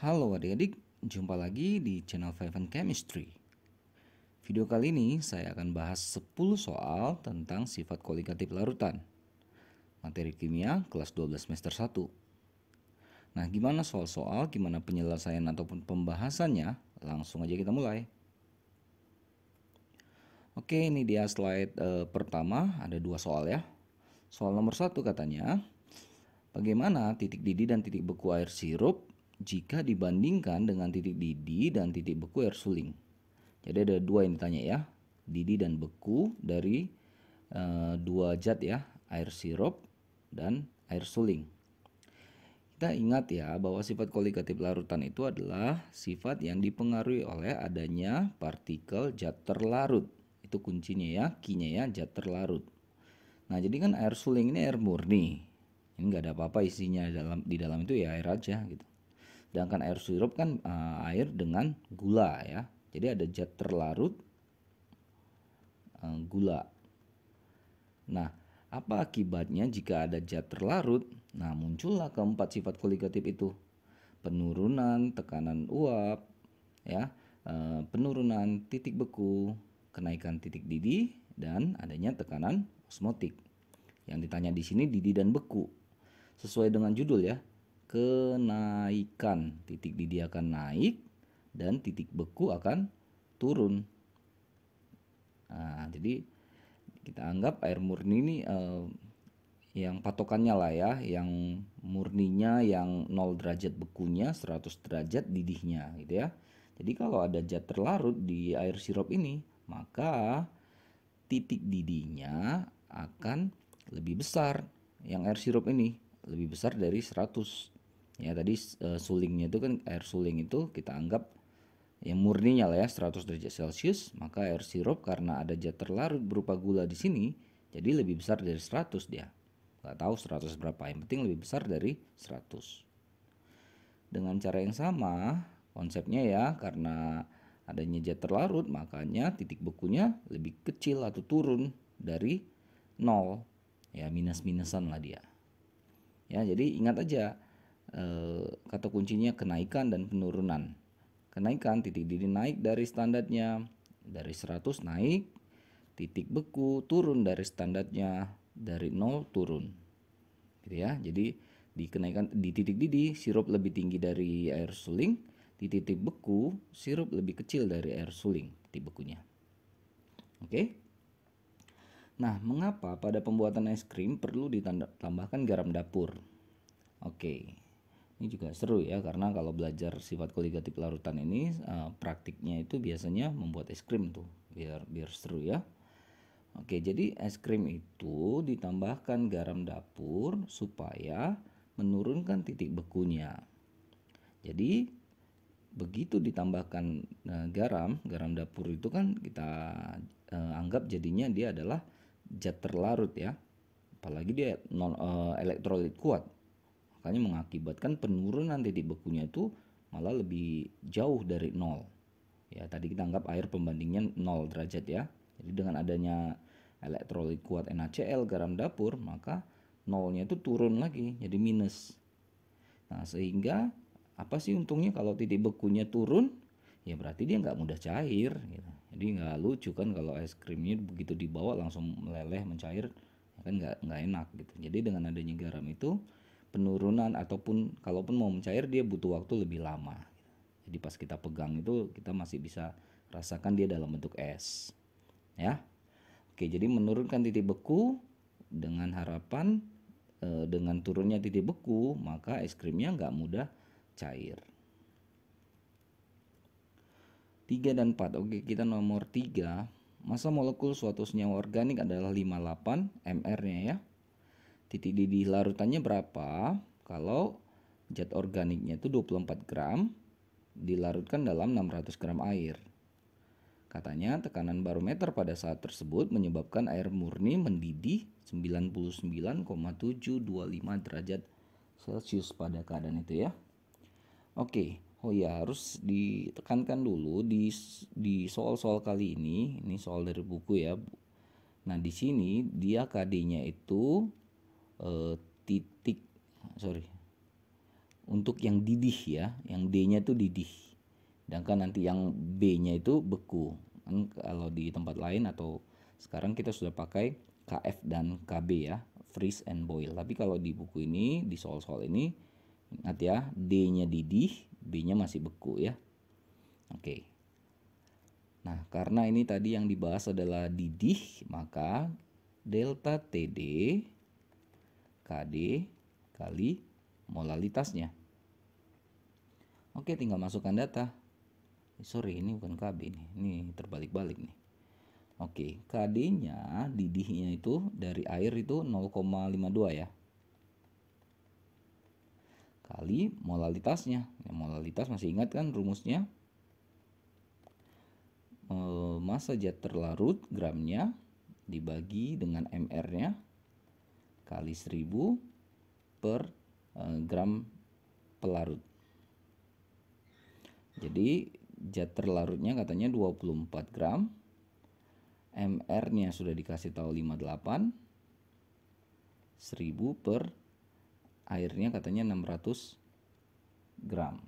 Halo adik-adik, jumpa lagi di channel Fiven Chemistry. Video kali ini saya akan bahas 10 soal tentang sifat koligatif larutan. Materi kimia kelas 12 semester 1. Nah, gimana soal-soal, gimana penyelesaian ataupun pembahasannya? Langsung aja kita mulai. Oke, ini dia slide uh, pertama, ada dua soal ya. Soal nomor satu katanya, bagaimana titik didih dan titik beku air sirup jika dibandingkan dengan titik didi dan titik beku air suling. Jadi ada dua yang ditanya ya, didi dan beku dari e, dua zat ya, air sirup dan air suling. Kita ingat ya bahwa sifat kolikatif larutan itu adalah sifat yang dipengaruhi oleh adanya partikel zat terlarut. Itu kuncinya ya, kinya ya, zat terlarut. Nah, jadi kan air suling ini air murni. Ini nggak ada apa-apa isinya dalam di dalam itu ya air aja gitu. Sedangkan air sirup kan uh, air dengan gula ya. Jadi ada zat terlarut uh, gula. Nah, apa akibatnya jika ada zat terlarut? Nah, muncullah keempat sifat koligatif itu. Penurunan tekanan uap ya, uh, penurunan titik beku, kenaikan titik didih dan adanya tekanan osmotik. Yang ditanya di sini didih dan beku. Sesuai dengan judul ya, kenaikan. Titik didih akan naik dan titik beku akan turun. Nah, jadi kita anggap air murni ini eh, yang patokannya lah ya, yang murninya yang 0 derajat bekunya, 100 derajat didihnya gitu ya. Jadi kalau ada zat terlarut di air sirup ini, maka titik didihnya akan lebih besar yang air sirup ini, lebih besar dari 100 ya tadi uh, sulingnya itu kan air suling itu kita anggap yang murninya lah ya 100 derajat celcius maka air sirup karena ada zat terlarut berupa gula di sini jadi lebih besar dari 100 dia nggak tahu 100 berapa yang penting lebih besar dari 100 dengan cara yang sama konsepnya ya karena adanya zat terlarut makanya titik bekunya lebih kecil atau turun dari nol ya minus minusan lah dia ya jadi ingat aja Eh, kata kuncinya kenaikan dan penurunan. Kenaikan titik didih naik dari standarnya dari 100 naik, titik beku turun dari standarnya dari 0 turun. Gitu ya. Jadi di kenaikan di titik didih sirup lebih tinggi dari air suling, di titik beku sirup lebih kecil dari air suling titik bekunya. Oke. Nah, mengapa pada pembuatan es krim perlu ditambahkan garam dapur? Oke. Okay ini juga seru ya karena kalau belajar sifat koligatif larutan ini uh, praktiknya itu biasanya membuat es krim tuh biar biar seru ya Oke jadi es krim itu ditambahkan garam dapur supaya menurunkan titik bekunya jadi begitu ditambahkan uh, garam garam dapur itu kan kita uh, anggap jadinya dia adalah zat terlarut ya apalagi dia non uh, elektrolit kuat Makanya mengakibatkan penurunan titik bekunya itu malah lebih jauh dari nol. Ya, tadi kita anggap air pembandingnya nol derajat ya. Jadi dengan adanya elektrolit kuat NaCl garam dapur, maka nolnya itu turun lagi, jadi minus. Nah, sehingga apa sih untungnya kalau titik bekunya turun? Ya berarti dia nggak mudah cair. Gitu. Jadi nggak lucu kan kalau es krimnya begitu dibawa langsung meleleh mencair, ya kan nggak nggak enak gitu. Jadi dengan adanya garam itu penurunan ataupun kalaupun mau mencair dia butuh waktu lebih lama. Jadi pas kita pegang itu kita masih bisa rasakan dia dalam bentuk es. Ya. Oke, jadi menurunkan titik beku dengan harapan e, dengan turunnya titik beku maka es krimnya nggak mudah cair. 3 dan 4. Oke, kita nomor 3. Masa molekul suatu senyawa organik adalah 58 mR-nya ya titik didih larutannya berapa kalau zat organiknya itu 24 gram dilarutkan dalam 600 gram air. Katanya tekanan barometer pada saat tersebut menyebabkan air murni mendidih 99,725 derajat Celcius pada keadaan itu ya. Oke, oh ya harus ditekankan dulu di di soal-soal kali ini, ini soal dari buku ya. Nah, di sini dia KD-nya itu Eh, titik sorry untuk yang didih ya yang D-nya itu didih sedangkan nanti yang B-nya itu beku kan kalau di tempat lain atau sekarang kita sudah pakai KF dan KB ya freeze and boil tapi kalau di buku ini di soal-soal ini ingat ya D-nya didih B-nya masih beku ya oke okay. Nah, karena ini tadi yang dibahas adalah didih, maka delta TD KD kali molalitasnya. Oke, tinggal masukkan data. Eh, sorry, ini bukan KB nih. Ini terbalik-balik nih. Oke, KD-nya didihnya itu dari air itu 0,52 ya. Kali molalitasnya. Ya, molalitas masih ingat kan rumusnya? E, eh, masa jet terlarut gramnya dibagi dengan MR-nya kali 1000 per eh, gram pelarut. Jadi zat terlarutnya katanya 24 gram. MR-nya sudah dikasih tahu 58. 1000 per airnya katanya 600 gram.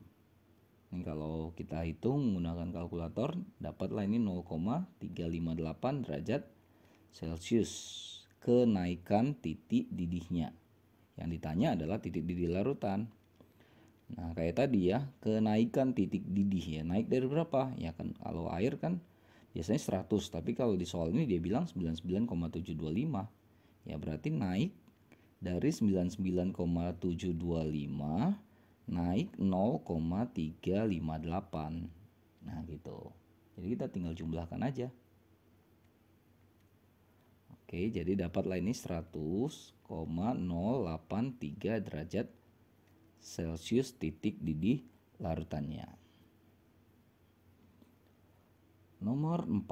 Ini kalau kita hitung menggunakan kalkulator dapatlah ini 0,358 derajat Celcius kenaikan titik didihnya. Yang ditanya adalah titik didih larutan. Nah, kayak tadi ya, kenaikan titik didih ya, naik dari berapa? Ya kan kalau air kan biasanya 100, tapi kalau di soal ini dia bilang 99,725. Ya berarti naik dari 99,725 naik 0,358. Nah, gitu. Jadi kita tinggal jumlahkan aja. Oke, jadi dapatlah ini 100,083 derajat Celcius titik didih larutannya. Nomor 4.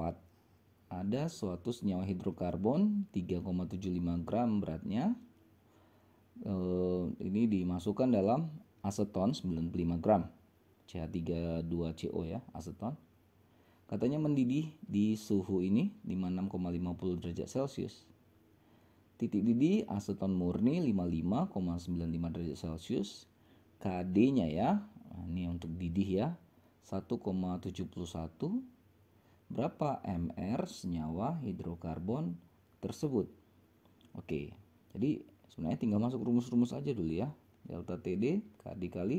Ada suatu senyawa hidrokarbon 3,75 gram beratnya. E, ini dimasukkan dalam aseton 95 gram. CH32CO ya, aseton Katanya mendidih di suhu ini 56,50 derajat Celcius. Titik didih aseton murni 55,95 derajat Celcius. KD-nya ya, nah, ini untuk didih ya, 1,71 berapa mR senyawa hidrokarbon tersebut. Oke, jadi sebenarnya tinggal masuk rumus-rumus aja dulu ya. Delta TD KD kali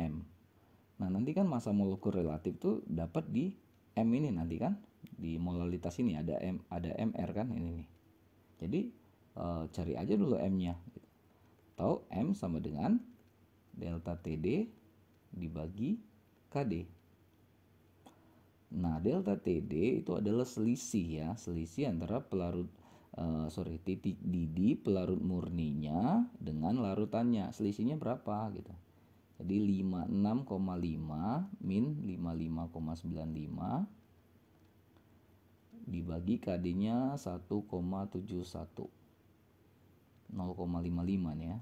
M. Nah nanti kan masa molekul relatif tuh dapat di M ini nanti kan di molalitas ini ada M ada MR kan ini nih. Jadi e, cari aja dulu M-nya. Gitu. Tahu M sama dengan delta TD dibagi KD. Nah, delta TD itu adalah selisih ya, selisih antara pelarut uh, sorry titik didi pelarut murninya dengan larutannya. Selisihnya berapa gitu. Jadi 56,5 min 55,95 dibagi KD-nya 1,71. 0,55 ya.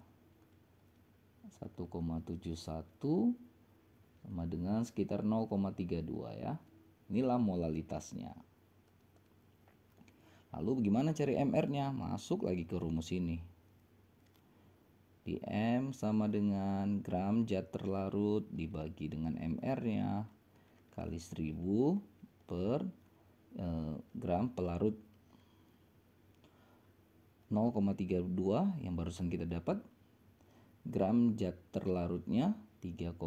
1,71 sama dengan sekitar 0,32 ya. Inilah molalitasnya. Lalu bagaimana cari MR-nya? Masuk lagi ke rumus ini. Dm sama dengan gram zat terlarut dibagi dengan MR-nya kali 1000 per eh, gram pelarut 0,32 yang barusan kita dapat gram zat terlarutnya 3,75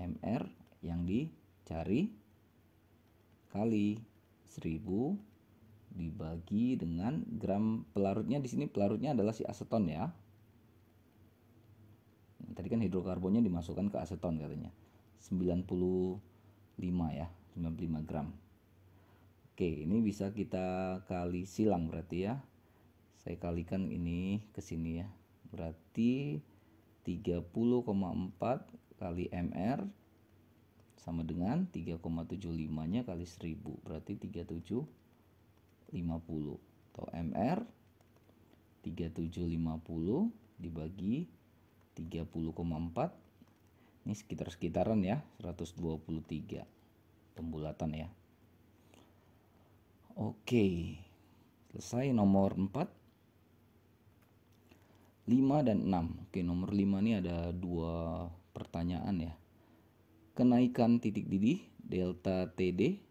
MR yang dicari kali 1000 dibagi dengan gram pelarutnya di sini pelarutnya adalah si aseton ya. Nah, tadi kan hidrokarbonnya dimasukkan ke aseton katanya. 95 ya, 95 gram. Oke, ini bisa kita kali silang berarti ya. Saya kalikan ini ke sini ya. Berarti 30,4 kali MR sama dengan 3,75 nya kali 1000 berarti 37 50 atau MR 3750 dibagi 30,4 ini sekitar-sekitaran ya 123 pembulatan ya Oke selesai nomor 4 5 dan 6 Oke nomor 5 ini ada dua pertanyaan ya Kenaikan titik didih delta TD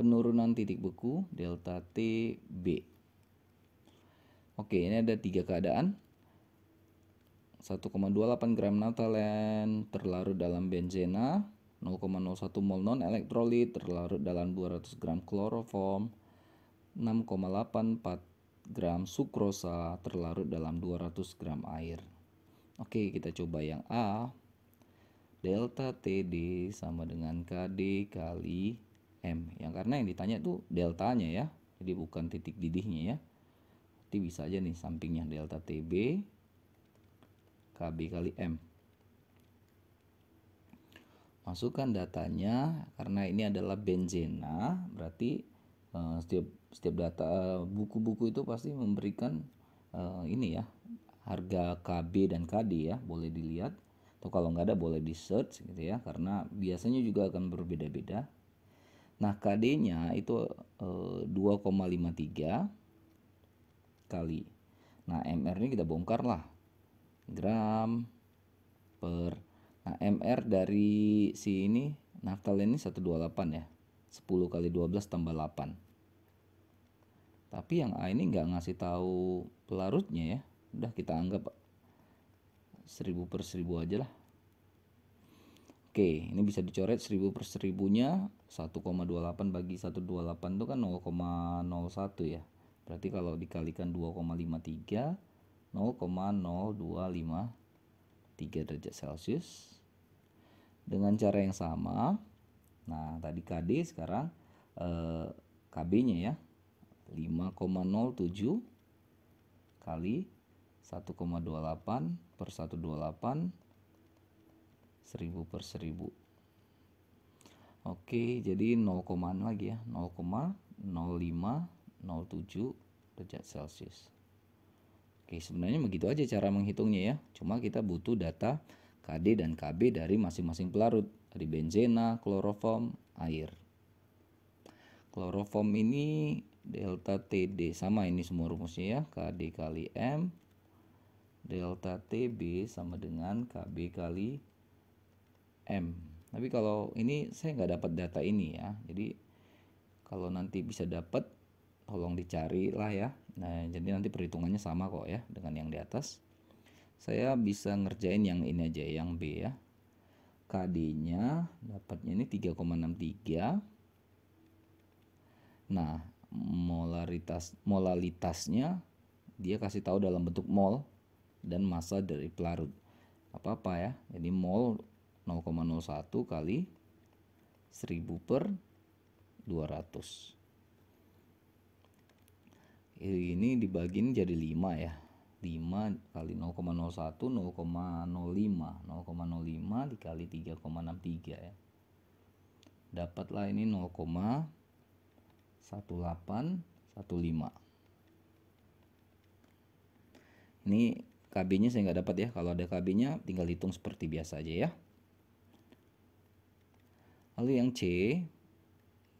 penurunan titik beku delta T B. Oke, ini ada tiga keadaan. 1,28 gram natalen terlarut dalam benzena, 0,01 mol non elektrolit terlarut dalam 200 gram kloroform, 6,84 gram sukrosa terlarut dalam 200 gram air. Oke, kita coba yang A. Delta TD sama dengan KD kali M yang karena yang ditanya itu deltanya ya jadi bukan titik didihnya ya nanti bisa aja nih sampingnya delta TB KB kali M masukkan datanya karena ini adalah benzena berarti eh, setiap setiap data eh, buku-buku itu pasti memberikan uh, ini ya harga KB dan KD ya boleh dilihat atau kalau nggak ada boleh di search gitu ya karena biasanya juga akan berbeda-beda Nah, KD-nya itu eh, 2,53 kali. Nah, MR ini kita bongkar lah. Gram per nah MR dari si ini naftalen ini 128 ya. 10 kali 12 tambah 8. Tapi yang A ini nggak ngasih tahu pelarutnya ya. Udah kita anggap 1000 per 1000 aja lah. Oke, ini bisa dicoret 1000 per 1000-nya 1,28 bagi 128 itu kan 0,01 ya. Berarti kalau dikalikan 2,53 0,0253 derajat Celcius. Dengan cara yang sama. Nah, tadi KD sekarang eh, KB-nya ya 5,07 kali 1,28 per 128 1000 per 1000 oke jadi 0 komaan lagi ya 0,0507 derajat celcius oke sebenarnya begitu aja cara menghitungnya ya cuma kita butuh data KD dan KB dari masing-masing pelarut dari benzena, kloroform, air kloroform ini delta TD sama ini semua rumusnya ya KD kali M delta TB sama dengan KB kali M tapi kalau ini saya nggak dapat data ini ya jadi kalau nanti bisa dapat tolong dicari lah ya nah jadi nanti perhitungannya sama kok ya dengan yang di atas saya bisa ngerjain yang ini aja yang B ya KD nya dapatnya ini 3,63 nah molaritas molalitasnya dia kasih tahu dalam bentuk mol dan massa dari pelarut apa apa ya jadi mol 0,01 kali 1000 per 200 ini dibagiin jadi 5 ya 5 kali 0,01 0,05 0,05 dikali 3,63 ya dapatlah ini 0,1815 ini KB nya saya nggak dapat ya kalau ada KB nya tinggal hitung seperti biasa aja ya Lalu yang C,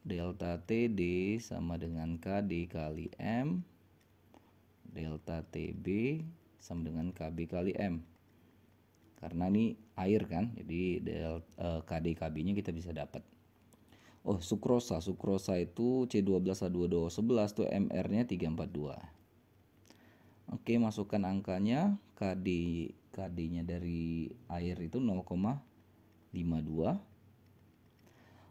delta TD sama dengan K dikali M, delta TB sama dengan KB kali M. Karena ini air kan, jadi delta, eh, KD KB-nya kita bisa dapat. Oh, sukrosa. Sukrosa itu C12H2O11 tuh MR-nya 342. Oke, masukkan angkanya KD KD-nya dari air itu 0,52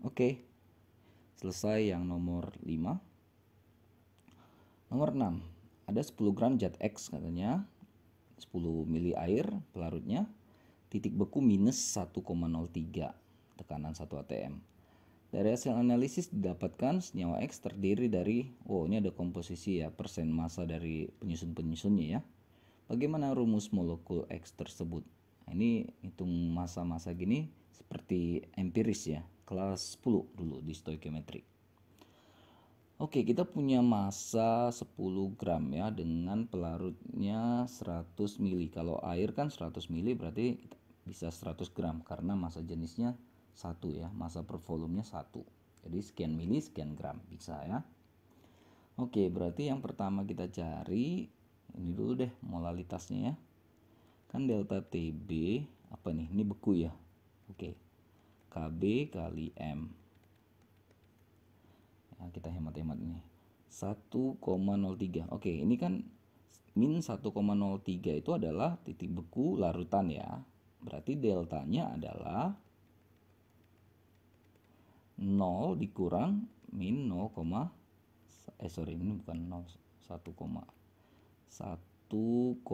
Oke. Selesai yang nomor 5. Nomor 6. Ada 10 gram zat X katanya. 10 mili air pelarutnya. Titik beku minus 1,03 tekanan 1 atm. Dari hasil analisis didapatkan senyawa X terdiri dari, oh ini ada komposisi ya, persen massa dari penyusun-penyusunnya ya. Bagaimana rumus molekul X tersebut? Nah, ini hitung massa-massa gini seperti empiris ya, kelas 10 dulu di stoikiometri. Oke, kita punya massa 10 gram ya dengan pelarutnya 100 mili. Kalau air kan 100 mili berarti bisa 100 gram karena massa jenisnya satu ya, massa per volumenya satu. Jadi sekian mili sekian gram bisa ya. Oke, berarti yang pertama kita cari ini dulu deh molalitasnya ya. Kan delta TB apa nih? Ini beku ya. Oke. KB kali M nah, kita hemat-hemat nih 1,03 oke ini kan min 1,03 itu adalah titik beku larutan ya berarti deltanya adalah 0 dikurang min 0, eh sorry ini bukan 0 1, 1,03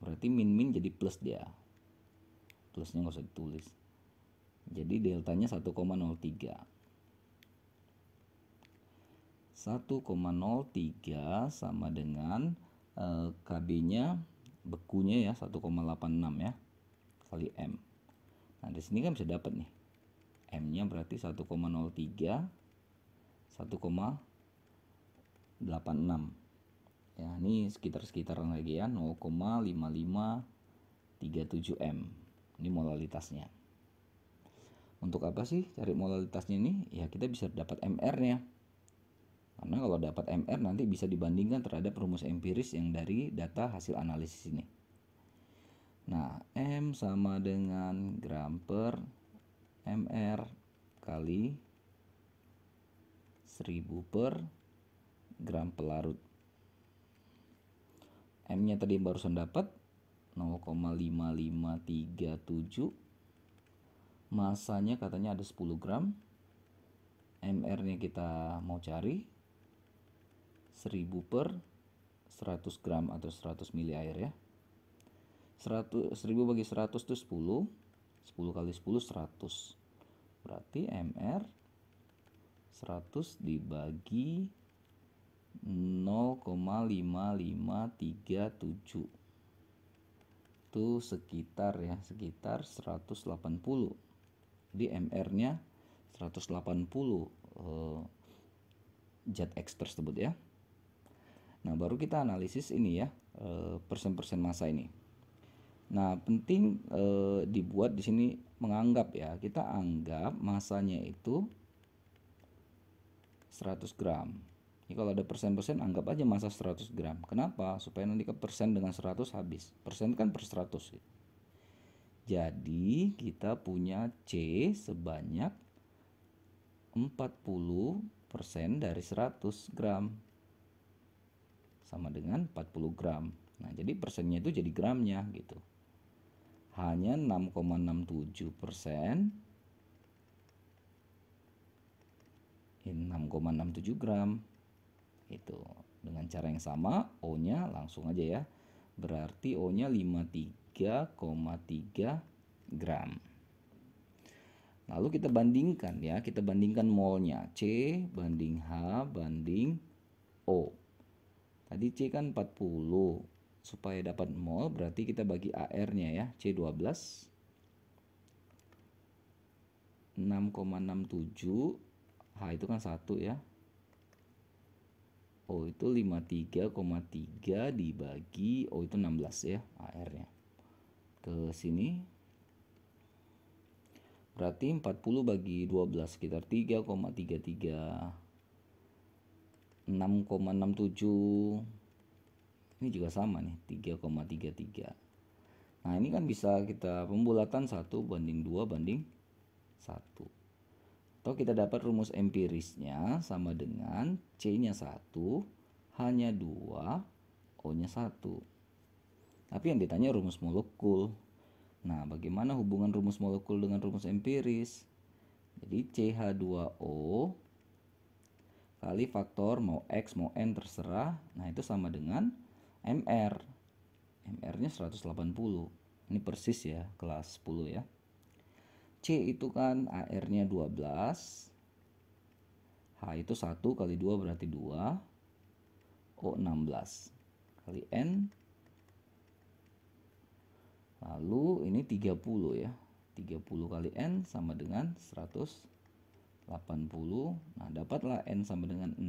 berarti min min jadi plus dia plusnya nggak usah ditulis jadi deltanya 1,03. 1,03 sama dengan eh, KB-nya bekunya ya 1,86 ya kali M. Nah, di sini kan bisa dapat nih. M-nya berarti 1,03 1,86 ya ini sekitar-sekitaran lagi ya 0,5537 M ini molalitasnya untuk apa sih cari modalitasnya ini? Ya kita bisa dapat MR-nya. Karena kalau dapat MR nanti bisa dibandingkan terhadap rumus empiris yang dari data hasil analisis ini. Nah, M sama dengan gram per MR kali 1000 per gram pelarut. M-nya tadi barusan dapat 0,5537 masanya katanya ada 10 gram MR nya kita mau cari 1000 per 100 gram atau 100 ml air ya 100, 1000 bagi 100 itu 10 10 kali 10 100 berarti MR 100 dibagi 0,5537 itu sekitar ya sekitar 180 jadi MR-nya 180 eh, ZX tersebut ya. Nah, baru kita analisis ini ya, eh, persen-persen masa ini. Nah, penting eh, dibuat di sini menganggap ya, kita anggap masanya itu 100 gram. Ini kalau ada persen-persen anggap aja masa 100 gram. Kenapa? Supaya nanti ke persen dengan 100 habis. Persen kan per 100. Jadi kita punya C sebanyak 40% dari 100 gram sama dengan 40 gram. Nah, jadi persennya itu jadi gramnya gitu. Hanya 6,67 persen. Ini 6,67 gram. Itu dengan cara yang sama O-nya langsung aja ya. Berarti O-nya 53 3,3 gram. Lalu kita bandingkan ya, kita bandingkan molnya C banding H banding O. Tadi C kan 40. Supaya dapat mol berarti kita bagi AR-nya ya, C12 6,67 H itu kan 1 ya. O itu 53,3 dibagi O itu 16 ya AR-nya ke sini berarti 40 bagi 12 sekitar 3,33 6,67 ini juga sama nih 3,33 nah ini kan bisa kita pembulatan 1 banding 2 banding 1 atau kita dapat rumus empirisnya sama dengan C nya 1 H nya 2 O nya 1 tapi yang ditanya rumus molekul. Nah, bagaimana hubungan rumus molekul dengan rumus empiris? Jadi CH2O kali faktor mau X mau N terserah. Nah, itu sama dengan MR. MR-nya 180. Ini persis ya, kelas 10 ya. C itu kan AR-nya 12. H itu 1 kali 2 berarti 2. O 16. Kali N Lalu ini 30 ya. 30 kali N sama dengan 180. Nah, dapatlah N sama dengan 6.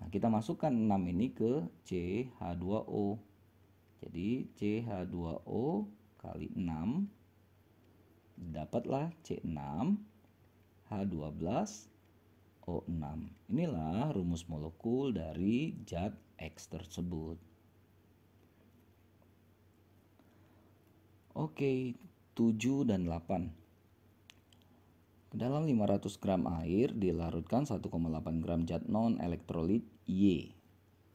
Nah, kita masukkan 6 ini ke CH2O. Jadi CH2O kali 6 dapatlah C6 H12 O6. Inilah rumus molekul dari zat X tersebut. Oke, 7 dan 8. Ke dalam 500 gram air dilarutkan 1,8 gram zat non elektrolit Y.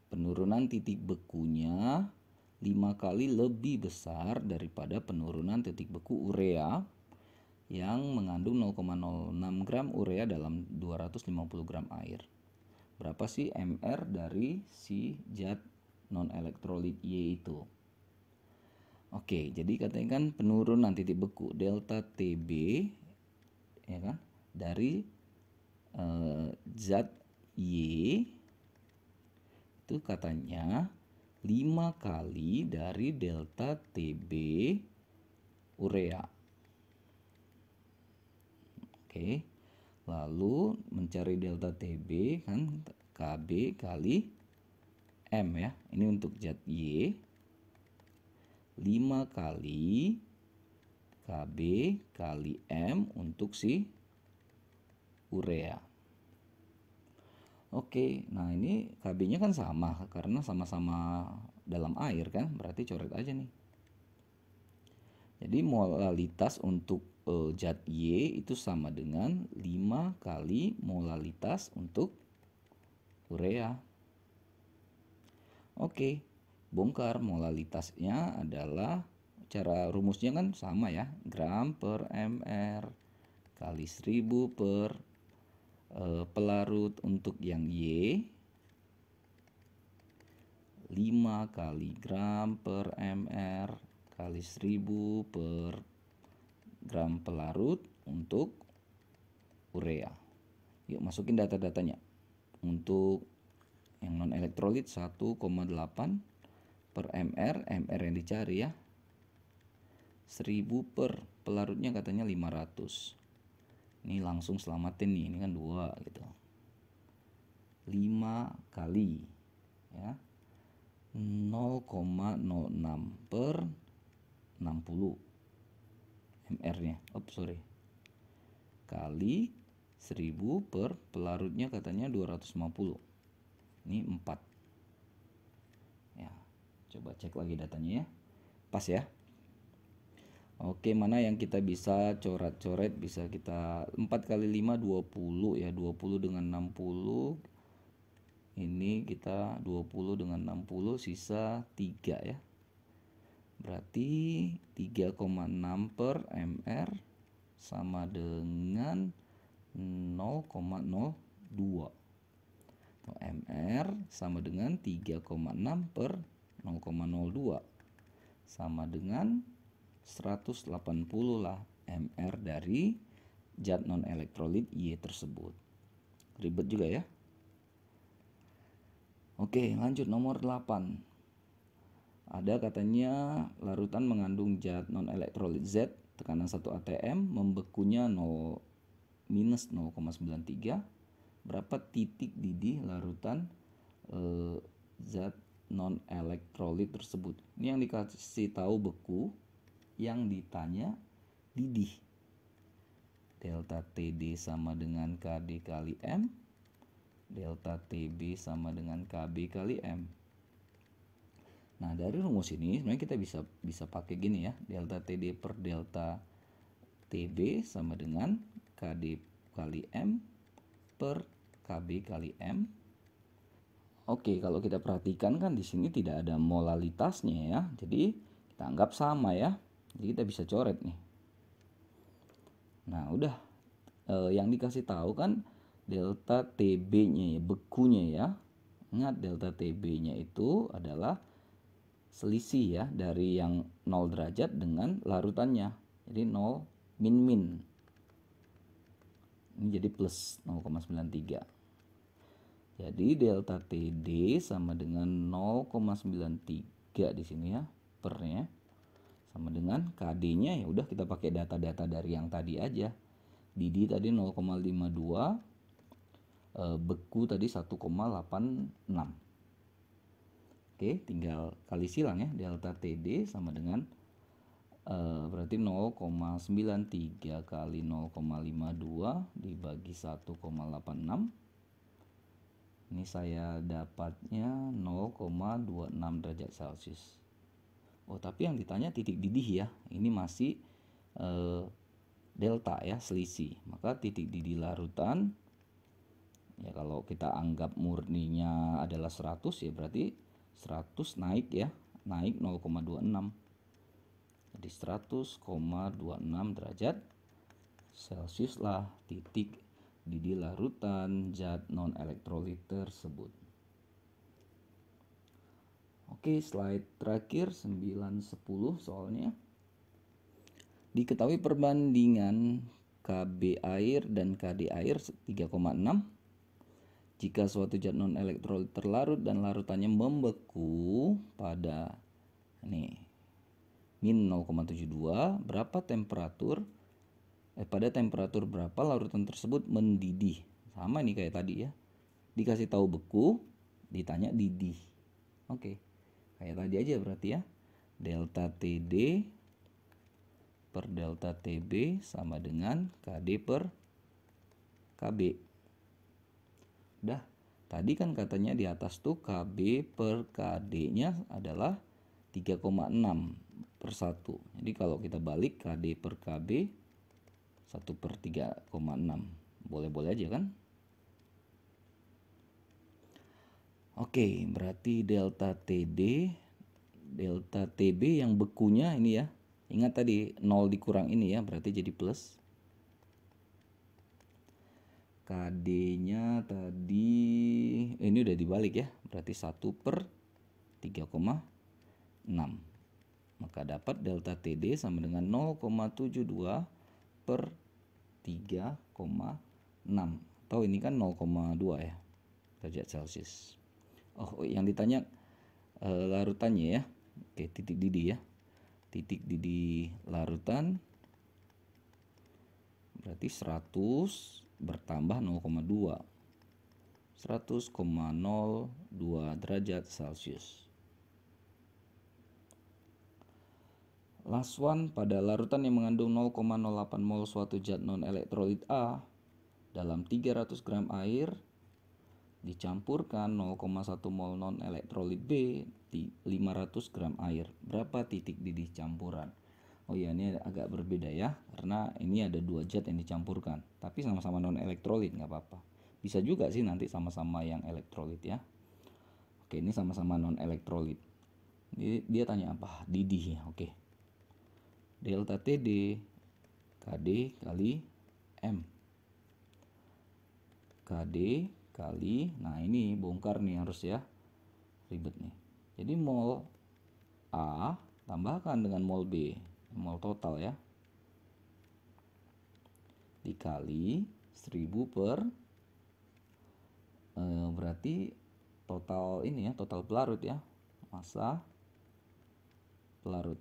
Penurunan titik bekunya 5 kali lebih besar daripada penurunan titik beku urea yang mengandung 0,06 gram urea dalam 250 gram air. Berapa sih MR dari si zat non elektrolit Y itu? Oke, jadi katanya kan penurunan titik beku delta TB ya kan dari eh, zat Y itu katanya 5 kali dari delta TB urea. Oke. Lalu mencari delta TB kan KB kali M ya. Ini untuk zat Y 5 kali KB kali M untuk si urea. Oke, nah ini KB-nya kan sama karena sama-sama dalam air kan, berarti coret aja nih. Jadi molalitas untuk e, zat Y itu sama dengan 5 kali molalitas untuk urea. Oke, bongkar molalitasnya adalah cara rumusnya kan sama ya gram per mr kali 1000 per e, pelarut untuk yang y 5 kali gram per mr kali 1000 per gram pelarut untuk urea yuk masukin data-datanya untuk yang non elektrolit delapan per MR, MR yang dicari ya. 1000 per pelarutnya katanya 500. Ini langsung selamatin nih, ini kan dua gitu. 5 kali ya. 0,06 per 60 MR-nya. Oh, sorry. Kali 1000 per pelarutnya katanya 250. Ini 4 Coba cek lagi datanya ya. Pas ya. Oke, mana yang kita bisa coret-coret bisa kita 4 kali 5 20 ya, 20 dengan 60. Ini kita 20 dengan 60 sisa 3 ya. Berarti 3,6 per MR sama dengan 0,02. MR sama dengan 3,6 per 0,02 sama dengan 180 lah mR dari zat non elektrolit Y tersebut. Ribet juga ya. Oke, lanjut nomor 8. Ada katanya larutan mengandung zat non elektrolit Z tekanan 1 atm membekunya 0 minus 0,93 berapa titik didih larutan e, zat non elektrolit tersebut. Ini yang dikasih tahu beku, yang ditanya didih. Delta TD sama dengan KD kali M, delta TB sama dengan KB kali M. Nah, dari rumus ini sebenarnya kita bisa bisa pakai gini ya, delta TD per delta TB sama dengan KD kali M per KB kali M Oke, kalau kita perhatikan kan di sini tidak ada molalitasnya ya. Jadi kita anggap sama ya. Jadi kita bisa coret nih. Nah, udah e, yang dikasih tahu kan delta TB-nya ya, bekunya ya. Ingat delta TB-nya itu adalah selisih ya dari yang 0 derajat dengan larutannya. Jadi 0 min min. Ini jadi plus 0,93. Jadi delta TD sama dengan 0,93 di sini ya pernya sama dengan KD-nya ya udah kita pakai data-data dari yang tadi aja. Didi tadi 0,52 eh, beku tadi 1,86. Oke, tinggal kali silang ya delta TD sama dengan eh, berarti 0,93 kali 0,52 dibagi 1,86 ini saya dapatnya 0,26 derajat celcius oh tapi yang ditanya titik didih ya ini masih e, delta ya selisih maka titik didih larutan ya kalau kita anggap murninya adalah 100 ya berarti 100 naik ya naik 0,26 jadi 100,26 derajat celcius lah titik di larutan zat non elektrolit tersebut. Oke, slide terakhir 9 10 soalnya. Diketahui perbandingan KB air dan KD air 3,6 jika suatu zat non elektrolit terlarut dan larutannya membeku pada nih min 0,72 berapa temperatur eh, pada temperatur berapa larutan tersebut mendidih sama nih kayak tadi ya dikasih tahu beku ditanya didih oke kayak tadi aja berarti ya delta TD per delta TB sama dengan KD per KB Dah, tadi kan katanya di atas tuh KB per KD nya adalah 3,6 per 1 jadi kalau kita balik KD per KB 1 per 3,6 boleh-boleh aja kan Oke berarti delta TD delta TB yang bekunya ini ya ingat tadi 0 dikurang ini ya berarti jadi plus KD nya tadi eh, ini udah dibalik ya berarti 1 per 3,6 maka dapat delta TD sama dengan 0,72 per 3,6 atau ini kan 0,2 ya derajat celcius oh, oh yang ditanya e, eh, larutannya ya oke titik didih ya titik didi larutan berarti 100 bertambah 0,2 100,02 derajat celcius Last one pada larutan yang mengandung 0,08 mol suatu zat non-elektrolit A dalam 300 gram air dicampurkan 0,1 mol non-elektrolit B di 500 gram air. Berapa titik didih campuran? Oh iya ini agak berbeda ya karena ini ada dua zat yang dicampurkan tapi sama-sama non-elektrolit nggak apa-apa. Bisa juga sih nanti sama-sama yang elektrolit ya. Oke ini sama-sama non-elektrolit. Dia tanya apa? Didih ya oke delta TD KD kali M. KD kali, nah ini bongkar nih harus ya, ribet nih. Jadi mol A tambahkan dengan mol B, mol total ya. Dikali 1000 per, e, berarti total ini ya, total pelarut ya, masa pelarut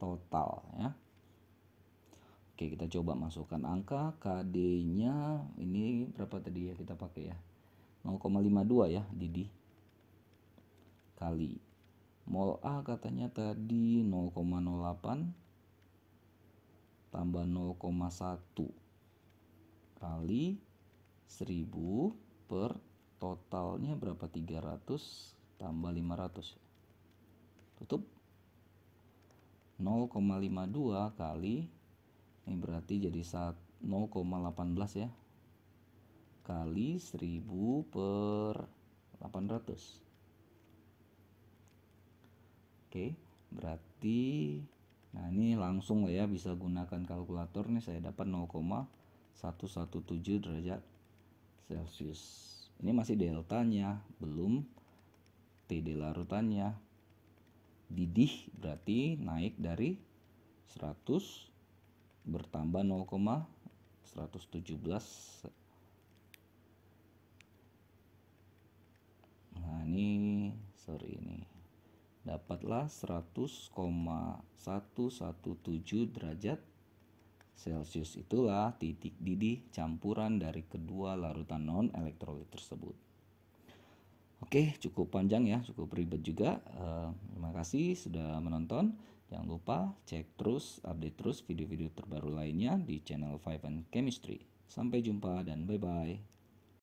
total ya. Oke, kita coba masukkan angka KD-nya ini berapa tadi ya kita pakai ya. 0,52 ya Didi kali mol A katanya tadi 0,08 tambah 0,1 kali 1000 per totalnya berapa 300 tambah 500 tutup 0,52 kali ini berarti jadi 0,18 ya kali 1000 per 800 oke berarti nah ini langsung lah ya bisa gunakan kalkulator nih saya dapat 0,117 derajat celcius ini masih deltanya belum TD larutannya didih berarti naik dari 100 bertambah 0,117 nah ini sorry ini dapatlah 100,117 derajat Celcius itulah titik didih campuran dari kedua larutan non elektrolit tersebut. Oke, cukup panjang ya, cukup ribet juga. Uh, terima kasih sudah menonton. Jangan lupa cek terus, update terus video-video terbaru lainnya di channel Five and Chemistry. Sampai jumpa dan bye-bye.